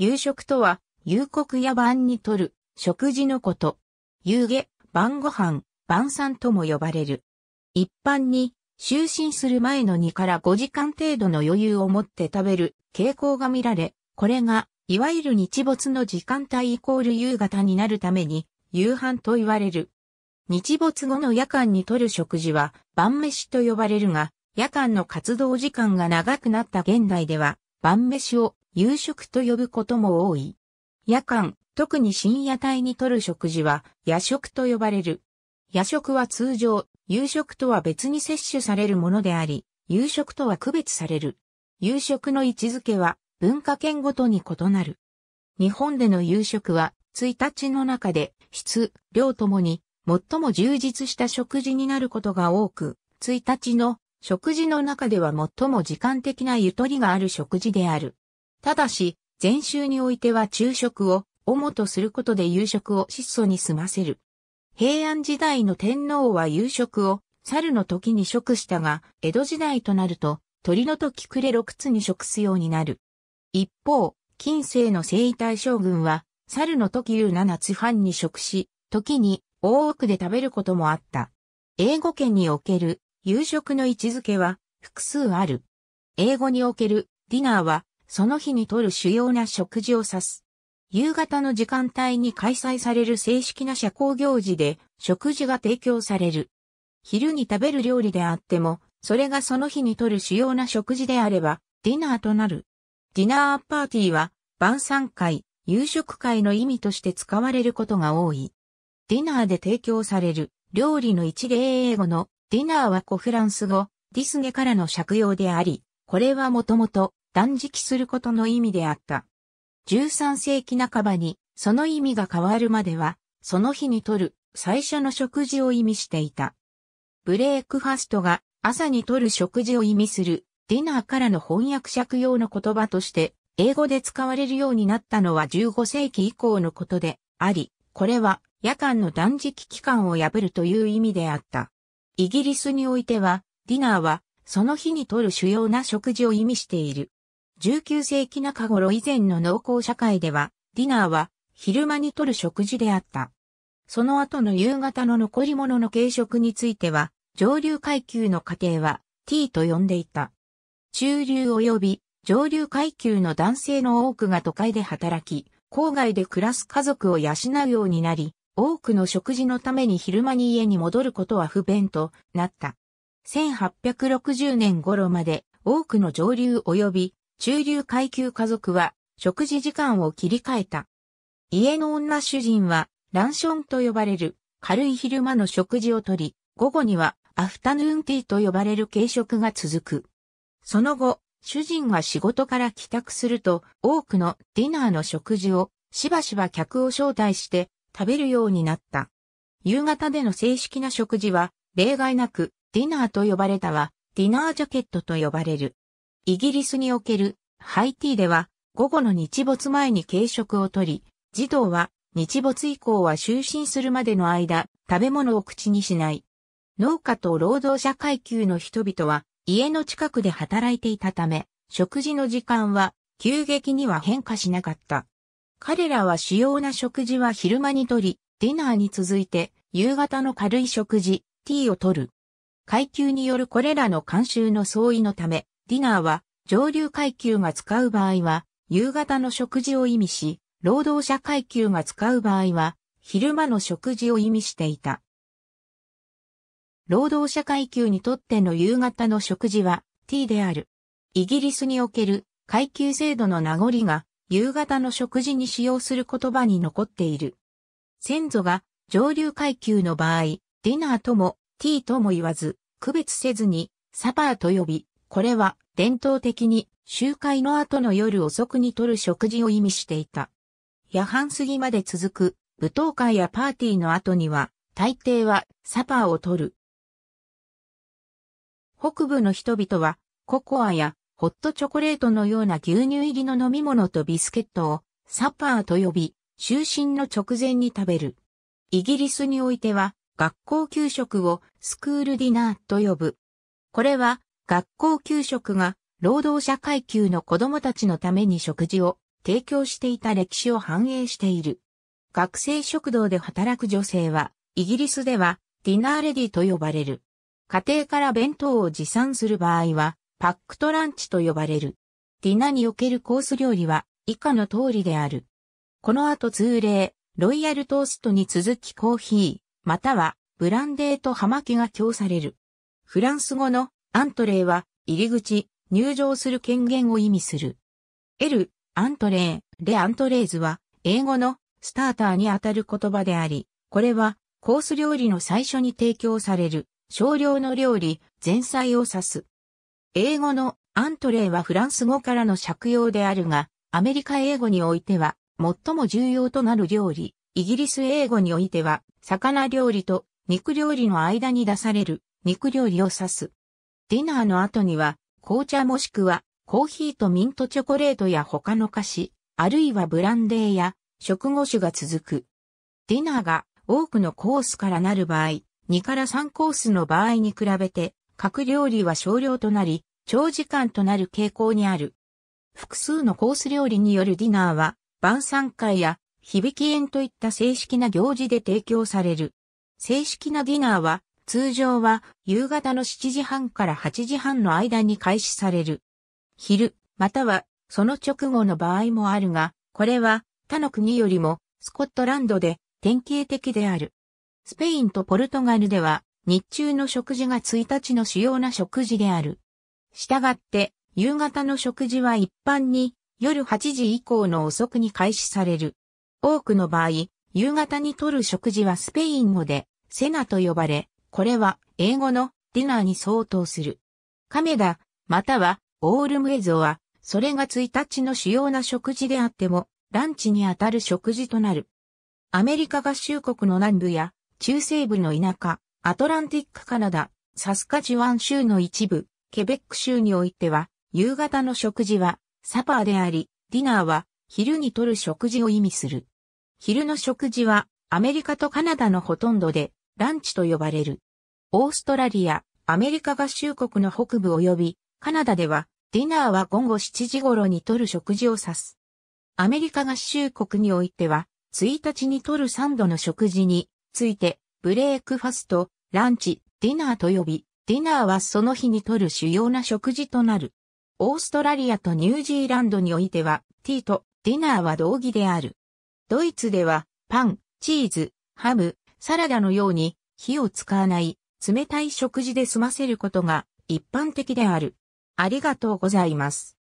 夕食とは、夕刻や晩にとる、食事のこと。夕下、晩ご飯、晩餐とも呼ばれる。一般に、就寝する前の2から5時間程度の余裕を持って食べる傾向が見られ、これが、いわゆる日没の時間帯イコール夕方になるために、夕飯と言われる。日没後の夜間にとる食事は、晩飯と呼ばれるが、夜間の活動時間が長くなった現代では、晩飯を夕食と呼ぶことも多い。夜間、特に深夜帯にとる食事は夜食と呼ばれる。夜食は通常、夕食とは別に摂取されるものであり、夕食とは区別される。夕食の位置づけは文化圏ごとに異なる。日本での夕食は1日の中で質、量ともに最も充実した食事になることが多く、1日の食事の中では最も時間的なゆとりがある食事である。ただし、禅宗においては昼食を主とすることで夕食を質素に済ませる。平安時代の天皇は夕食を猿の時に食したが、江戸時代となると鳥の時暮れ六つに食すようになる。一方、近世の征夷大将軍は猿の時夕七つ半に食し、時に大奥で食べることもあった。英語圏における夕食の位置づけは複数ある。英語におけるディナーはその日にとる主要な食事を指す。夕方の時間帯に開催される正式な社交行事で食事が提供される。昼に食べる料理であっても、それがその日にとる主要な食事であれば、ディナーとなる。ディナーパーティーは、晩餐会、夕食会の意味として使われることが多い。ディナーで提供される料理の一例英語のディナーは古フランス語、ディスゲからの借用であり、これはもともと断食することの意味であった。13世紀半ばにその意味が変わるまでは、その日にとる最初の食事を意味していた。ブレークファストが朝にとる食事を意味するディナーからの翻訳借用の言葉として英語で使われるようになったのは15世紀以降のことであり、これは夜間の断食期間を破るという意味であった。イギリスにおいてはディナーはその日にとる主要な食事を意味している。19世紀中頃以前の農耕社会では、ディナーは昼間にとる食事であった。その後の夕方の残り物の軽食については、上流階級の家庭は T と呼んでいた。中流及び上流階級の男性の多くが都会で働き、郊外で暮らす家族を養うようになり、多くの食事のために昼間に家に戻ることは不便となった。1860年頃まで多くの上流及び中流階級家族は食事時間を切り替えた。家の女主人はランションと呼ばれる軽い昼間の食事をとり、午後にはアフタヌーンティーと呼ばれる軽食が続く。その後、主人が仕事から帰宅すると多くのディナーの食事をしばしば客を招待して食べるようになった。夕方での正式な食事は例外なくディナーと呼ばれたはディナージャケットと呼ばれる。イギリスにおけるハイティでは午後の日没前に軽食をとり、児童は日没以降は就寝するまでの間、食べ物を口にしない。農家と労働者階級の人々は家の近くで働いていたため、食事の時間は急激には変化しなかった。彼らは主要な食事は昼間にとり、ディナーに続いて夕方の軽い食事、ティーをとる。階級によるこれらの慣習の相違のため、ディナーは上流階級が使う場合は夕方の食事を意味し、労働者階級が使う場合は昼間の食事を意味していた。労働者階級にとっての夕方の食事はティーである。イギリスにおける階級制度の名残が夕方の食事に使用する言葉に残っている。先祖が上流階級の場合、ディナーともティーとも言わず、区別せずにサパーと呼び、これは伝統的に集会の後の夜遅くに取る食事を意味していた。夜半過ぎまで続く舞踏会やパーティーの後には大抵はサパーを取る。北部の人々はココアやホットチョコレートのような牛乳入りの飲み物とビスケットをサパーと呼び、就寝の直前に食べる。イギリスにおいては学校給食をスクールディナーと呼ぶ。これは学校給食が労働者階級の子供たちのために食事を提供していた歴史を反映している。学生食堂で働く女性は、イギリスではディナーレディと呼ばれる。家庭から弁当を持参する場合は、パックトランチと呼ばれる。ディナーにおけるコース料理は以下の通りである。この後通例、ロイヤルトーストに続きコーヒー、またはブランデーと葉巻が供される。フランス語のアントレーは、入り口、入場する権限を意味する。L、アントレー、レアントレーズは、英語のスターターにあたる言葉であり、これは、コース料理の最初に提供される、少量の料理、前菜を指す。英語のアントレーはフランス語からの借用であるが、アメリカ英語においては、最も重要となる料理、イギリス英語においては、魚料理と肉料理の間に出される肉料理を指す。ディナーの後には、紅茶もしくは、コーヒーとミントチョコレートや他の菓子、あるいはブランデーや食後酒が続く。ディナーが多くのコースからなる場合、2から3コースの場合に比べて、各料理は少量となり、長時間となる傾向にある。複数のコース料理によるディナーは、晩餐会や響き宴といった正式な行事で提供される。正式なディナーは、通常は夕方の7時半から8時半の間に開始される。昼、またはその直後の場合もあるが、これは他の国よりもスコットランドで典型的である。スペインとポルトガルでは日中の食事が1日の主要な食事である。したがって夕方の食事は一般に夜8時以降の遅くに開始される。多くの場合、夕方にとる食事はスペイン語でセナと呼ばれ、これは英語のディナーに相当する。カメダ、またはオールムエゾは、それが1日の主要な食事であっても、ランチにあたる食事となる。アメリカ合衆国の南部や中西部の田舎、アトランティックカナダ、サスカジュワン州の一部、ケベック州においては、夕方の食事はサパーであり、ディナーは昼にとる食事を意味する。昼の食事はアメリカとカナダのほとんどでランチと呼ばれる。オーストラリア、アメリカ合衆国の北部及びカナダでは、ディナーは午後7時頃にとる食事を指す。アメリカ合衆国においては、1日にとる3度の食事について、ブレークファスト、ランチ、ディナーと呼び、ディナーはその日にとる主要な食事となる。オーストラリアとニュージーランドにおいては、ティーとディナーは同義である。ドイツでは、パン、チーズ、ハム、サラダのように火を使わない冷たい食事で済ませることが一般的である。ありがとうございます。